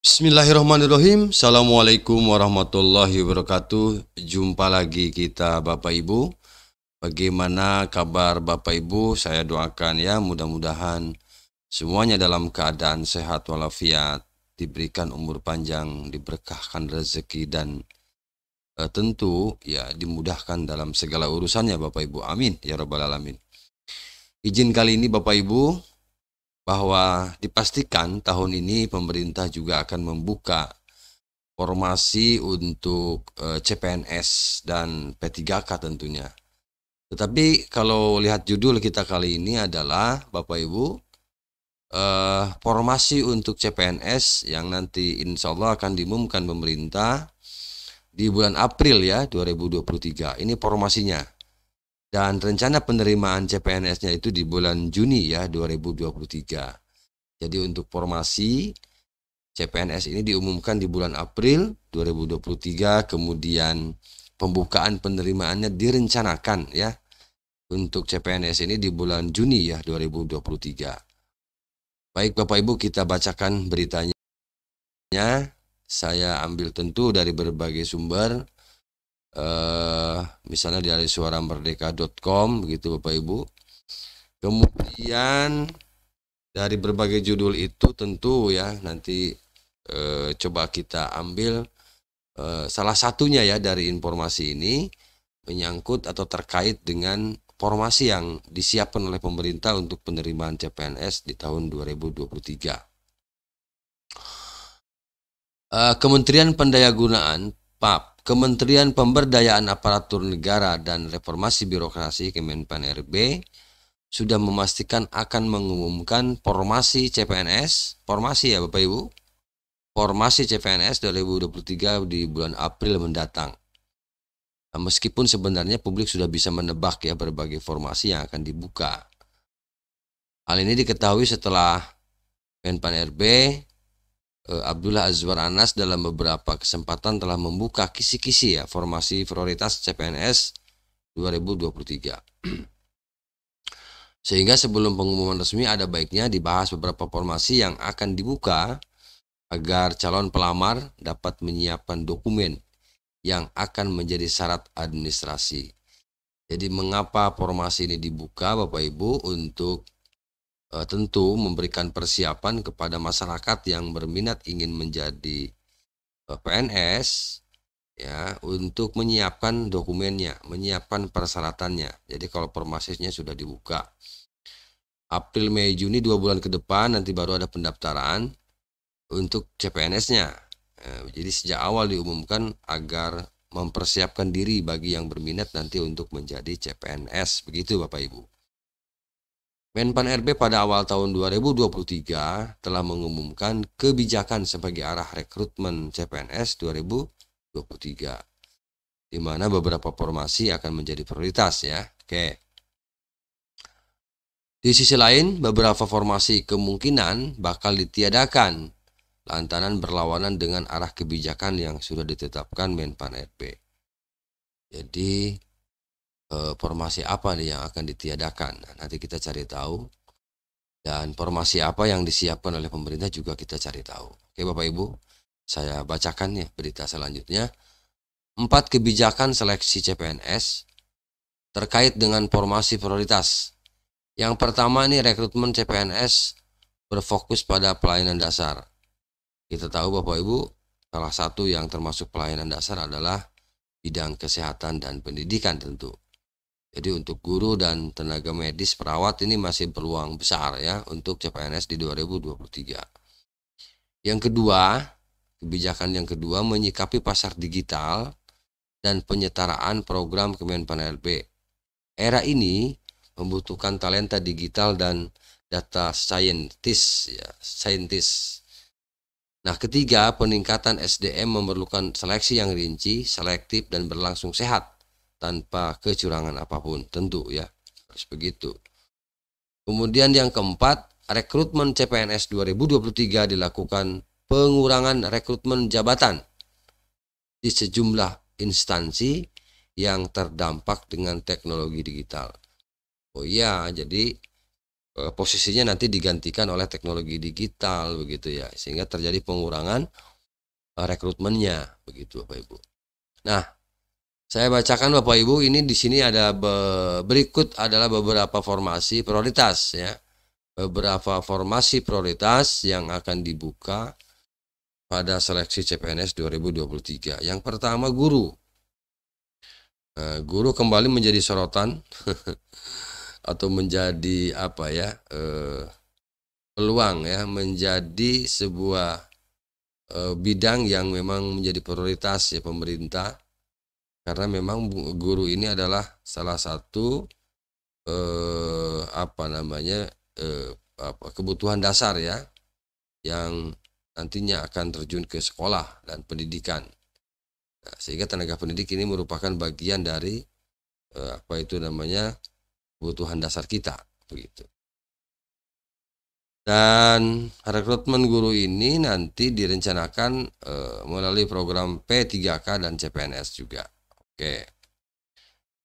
Bismillahirrahmanirrahim Assalamualaikum warahmatullahi wabarakatuh Jumpa lagi kita Bapak Ibu Bagaimana kabar Bapak Ibu Saya doakan ya mudah-mudahan Semuanya dalam keadaan sehat walafiat Diberikan umur panjang Diberkahkan rezeki dan e, Tentu ya dimudahkan dalam segala urusannya Bapak Ibu Amin Ya Rabbal Alamin Izin kali ini Bapak Ibu bahwa dipastikan tahun ini pemerintah juga akan membuka formasi untuk eh, CPNS dan P3K tentunya. Tetapi kalau lihat judul kita kali ini adalah Bapak Ibu eh, formasi untuk CPNS yang nanti insya Allah akan diumumkan pemerintah di bulan April ya 2023. Ini formasinya dan rencana penerimaan CPNS-nya itu di bulan Juni ya 2023. Jadi untuk formasi CPNS ini diumumkan di bulan April 2023 kemudian pembukaan penerimaannya direncanakan ya untuk CPNS ini di bulan Juni ya 2023. Baik Bapak Ibu kita bacakan beritanya. Saya ambil tentu dari berbagai sumber eh, misalnya dari suara Merdeka.com, begitu Bapak Ibu. Kemudian dari berbagai judul itu tentu ya nanti eh, coba kita ambil eh, salah satunya ya dari informasi ini menyangkut atau terkait dengan formasi yang disiapkan oleh pemerintah untuk penerimaan CPNS di tahun 2023. Eh, Kementerian Pendayagunaan PAP Kementerian Pemberdayaan Aparatur Negara dan Reformasi Birokrasi Kemenpan RB sudah memastikan akan mengumumkan formasi CPNS, formasi ya Bapak Ibu, formasi CPNS 2023 di bulan April mendatang. Nah, meskipun sebenarnya publik sudah bisa menebak ya berbagai formasi yang akan dibuka. Hal ini diketahui setelah Kemenpan RB Eh, Abdullah Azwar Anas dalam beberapa kesempatan telah membuka kisi-kisi ya formasi prioritas CPNS 2023. Sehingga sebelum pengumuman resmi ada baiknya dibahas beberapa formasi yang akan dibuka agar calon pelamar dapat menyiapkan dokumen yang akan menjadi syarat administrasi. Jadi mengapa formasi ini dibuka Bapak Ibu untuk Eh, tentu memberikan persiapan kepada masyarakat yang berminat ingin menjadi eh, PNS ya untuk menyiapkan dokumennya, menyiapkan persyaratannya. Jadi kalau permasisnya sudah dibuka. April, Mei, Juni dua bulan ke depan nanti baru ada pendaftaran untuk CPNS-nya. Eh, jadi sejak awal diumumkan agar mempersiapkan diri bagi yang berminat nanti untuk menjadi CPNS. Begitu Bapak Ibu. Menpan RB pada awal tahun 2023 telah mengumumkan kebijakan sebagai arah rekrutmen CPNS 2023 di mana beberapa formasi akan menjadi prioritas ya. Oke. Di sisi lain, beberapa formasi kemungkinan bakal ditiadakan lantaran berlawanan dengan arah kebijakan yang sudah ditetapkan Menpan RB. Jadi Eh, formasi apa nih yang akan ditiadakan. Nah, nanti kita cari tahu dan formasi apa yang disiapkan oleh pemerintah juga kita cari tahu. Oke Bapak Ibu, saya bacakan ya berita selanjutnya. Empat kebijakan seleksi CPNS terkait dengan formasi prioritas. Yang pertama nih rekrutmen CPNS berfokus pada pelayanan dasar. Kita tahu Bapak Ibu, salah satu yang termasuk pelayanan dasar adalah bidang kesehatan dan pendidikan tentu. Jadi untuk guru dan tenaga medis perawat ini masih peluang besar ya untuk CPNS di 2023. Yang kedua, kebijakan yang kedua menyikapi pasar digital dan penyetaraan program Kemenpan RB. Era ini membutuhkan talenta digital dan data scientist ya, scientist. Nah, ketiga, peningkatan SDM memerlukan seleksi yang rinci, selektif dan berlangsung sehat tanpa kecurangan apapun tentu ya harus begitu kemudian yang keempat rekrutmen CPNS 2023 dilakukan pengurangan rekrutmen jabatan di sejumlah instansi yang terdampak dengan teknologi digital oh iya jadi eh, posisinya nanti digantikan oleh teknologi digital begitu ya sehingga terjadi pengurangan eh, rekrutmennya begitu Bapak Ibu. Nah, saya bacakan Bapak Ibu, ini di sini ada be berikut adalah beberapa formasi prioritas ya. Beberapa formasi prioritas yang akan dibuka pada seleksi CPNS 2023. Yang pertama guru. Nah, guru kembali menjadi sorotan atau menjadi apa ya? Eh, peluang ya, menjadi sebuah eh, bidang yang memang menjadi prioritas ya pemerintah karena memang guru ini adalah salah satu eh, apa namanya eh, apa, kebutuhan dasar ya yang nantinya akan terjun ke sekolah dan pendidikan nah, sehingga tenaga pendidik ini merupakan bagian dari eh, apa itu namanya kebutuhan dasar kita begitu dan rekrutmen guru ini nanti direncanakan eh, melalui program P3K dan CPNS juga Oke.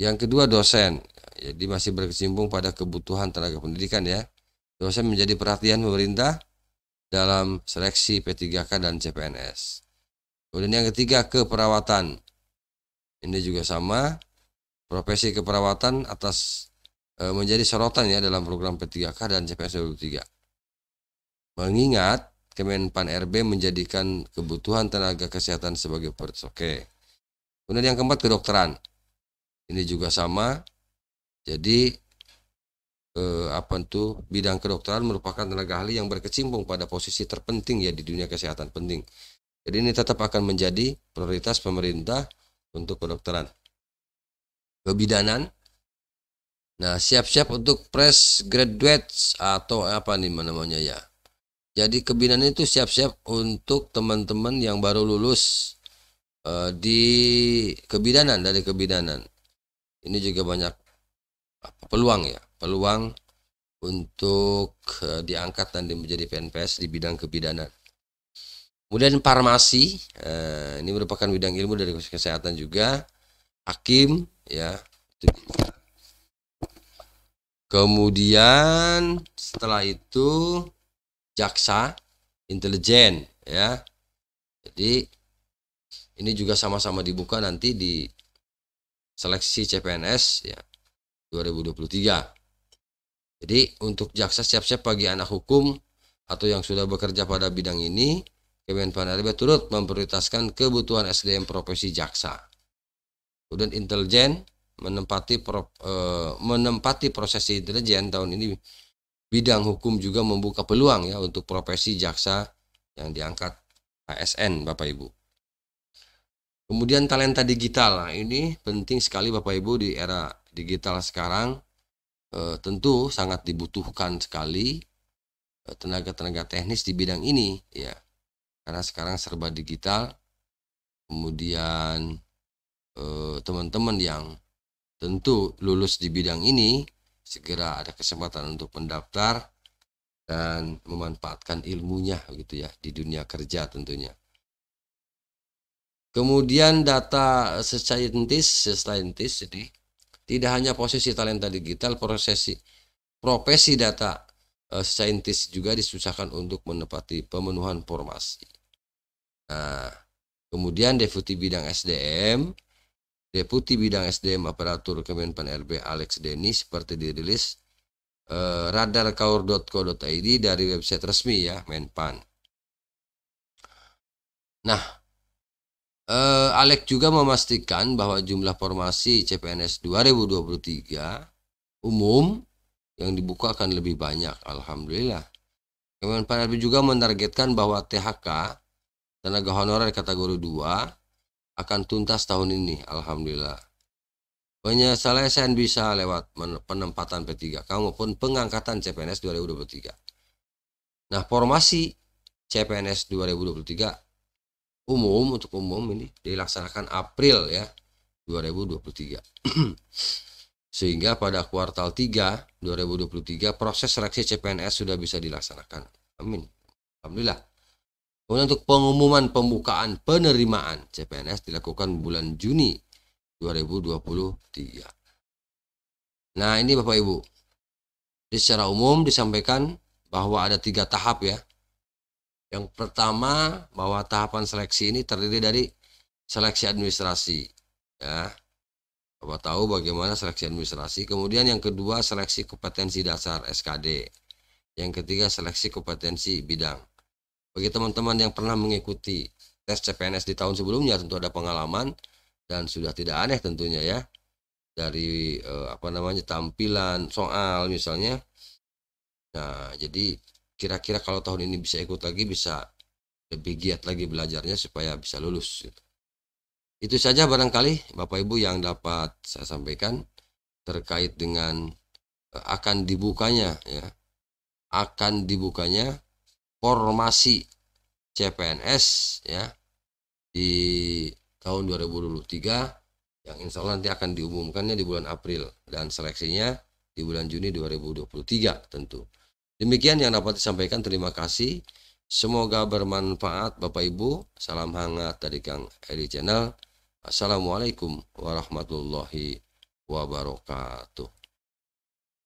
Yang kedua dosen. Jadi masih berkesimpung pada kebutuhan tenaga pendidikan ya. Dosen menjadi perhatian pemerintah dalam seleksi P3K dan CPNS. Kemudian yang ketiga keperawatan. Ini juga sama. Profesi keperawatan atas e, menjadi sorotan ya dalam program P3K dan CPNS 23. Mengingat Kemenpan RB menjadikan kebutuhan tenaga kesehatan sebagai Oke. Kemudian yang keempat kedokteran. Ini juga sama. Jadi eh, apa itu bidang kedokteran merupakan tenaga ahli yang berkecimpung pada posisi terpenting ya di dunia kesehatan penting. Jadi ini tetap akan menjadi prioritas pemerintah untuk kedokteran. Kebidanan. Nah, siap-siap untuk press graduates atau apa nih namanya ya. Jadi kebidanan itu siap-siap untuk teman-teman yang baru lulus Eh, di kebidanan dari kebidanan ini juga banyak peluang ya peluang untuk eh, diangkat dan menjadi PNPS di bidang kebidanan kemudian farmasi eh, ini merupakan bidang ilmu dari kesehatan juga hakim ya kemudian setelah itu jaksa intelijen ya jadi ini juga sama-sama dibuka nanti di seleksi CPNS ya 2023. Jadi untuk jaksa siap-siap bagi anak hukum atau yang sudah bekerja pada bidang ini, Kemenpan RB turut memprioritaskan kebutuhan SDM profesi jaksa. Kemudian intelijen menempati pro, e, menempati prosesi intelijen tahun ini bidang hukum juga membuka peluang ya untuk profesi jaksa yang diangkat ASN Bapak Ibu. Kemudian talenta digital. Nah, ini penting sekali Bapak Ibu di era digital sekarang. E, tentu sangat dibutuhkan sekali eh, tenaga-tenaga teknis di bidang ini ya. Karena sekarang serba digital. Kemudian eh, teman-teman yang tentu lulus di bidang ini segera ada kesempatan untuk mendaftar dan memanfaatkan ilmunya gitu ya di dunia kerja tentunya. Kemudian data scientist, scientist jadi tidak hanya posisi talenta digital, prosesi profesi data uh, juga disusahkan untuk menepati pemenuhan formasi. Nah, kemudian deputi bidang SDM, deputi bidang SDM aparatur Kemenpan RB Alex Denis, seperti dirilis uh, eh, radarkaur.co.id dari website resmi ya Menpan. Nah, Alex juga memastikan bahwa jumlah formasi CPNS 2023 umum yang dibuka akan lebih banyak. Alhamdulillah. Kemenpan RB juga menargetkan bahwa THK tenaga honorer kategori 2 akan tuntas tahun ini. Alhamdulillah. Penyelesaian bisa lewat penempatan P3K maupun pengangkatan CPNS 2023. Nah, formasi CPNS 2023 umum untuk umum ini dilaksanakan April ya 2023. Sehingga pada kuartal 3 2023 proses seleksi CPNS sudah bisa dilaksanakan. Amin. Alhamdulillah. Kemudian untuk pengumuman pembukaan penerimaan CPNS dilakukan bulan Juni 2023. Nah, ini Bapak Ibu. Jadi secara umum disampaikan bahwa ada tiga tahap ya yang pertama bahwa tahapan seleksi ini terdiri dari seleksi administrasi, ya. Bapak tahu bagaimana seleksi administrasi. Kemudian yang kedua seleksi kompetensi dasar SKD. Yang ketiga seleksi kompetensi bidang. Bagi teman-teman yang pernah mengikuti tes CPNS di tahun sebelumnya tentu ada pengalaman dan sudah tidak aneh tentunya ya dari eh, apa namanya tampilan soal misalnya. Nah, jadi kira-kira kalau tahun ini bisa ikut lagi bisa lebih giat lagi belajarnya supaya bisa lulus gitu. Itu saja barangkali Bapak Ibu yang dapat saya sampaikan terkait dengan eh, akan dibukanya ya akan dibukanya formasi CPNS ya di tahun 2023 yang insya Allah nanti akan diumumkannya di bulan April dan seleksinya di bulan Juni 2023 tentu. Demikian yang dapat disampaikan. Terima kasih. Semoga bermanfaat Bapak Ibu. Salam hangat dari Kang eri Channel. Assalamualaikum warahmatullahi wabarakatuh.